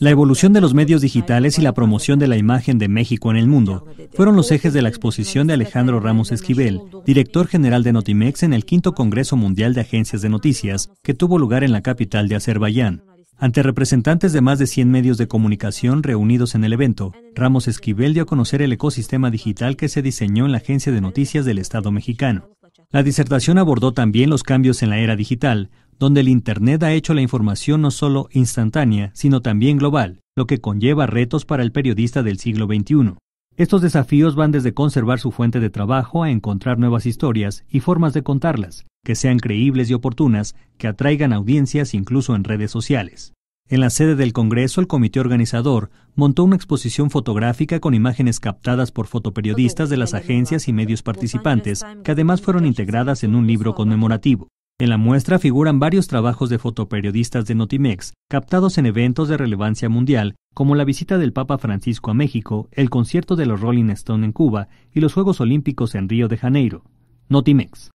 La evolución de los medios digitales y la promoción de la imagen de México en el mundo fueron los ejes de la exposición de Alejandro Ramos Esquivel, director general de Notimex en el quinto Congreso Mundial de Agencias de Noticias, que tuvo lugar en la capital de Azerbaiyán. Ante representantes de más de 100 medios de comunicación reunidos en el evento, Ramos Esquivel dio a conocer el ecosistema digital que se diseñó en la Agencia de Noticias del Estado mexicano. La disertación abordó también los cambios en la era digital, donde el Internet ha hecho la información no solo instantánea, sino también global, lo que conlleva retos para el periodista del siglo XXI. Estos desafíos van desde conservar su fuente de trabajo a encontrar nuevas historias y formas de contarlas, que sean creíbles y oportunas, que atraigan audiencias incluso en redes sociales. En la sede del Congreso, el comité organizador montó una exposición fotográfica con imágenes captadas por fotoperiodistas de las agencias y medios participantes, que además fueron integradas en un libro conmemorativo. En la muestra figuran varios trabajos de fotoperiodistas de Notimex, captados en eventos de relevancia mundial, como la visita del Papa Francisco a México, el concierto de los Rolling Stones en Cuba y los Juegos Olímpicos en Río de Janeiro. Notimex.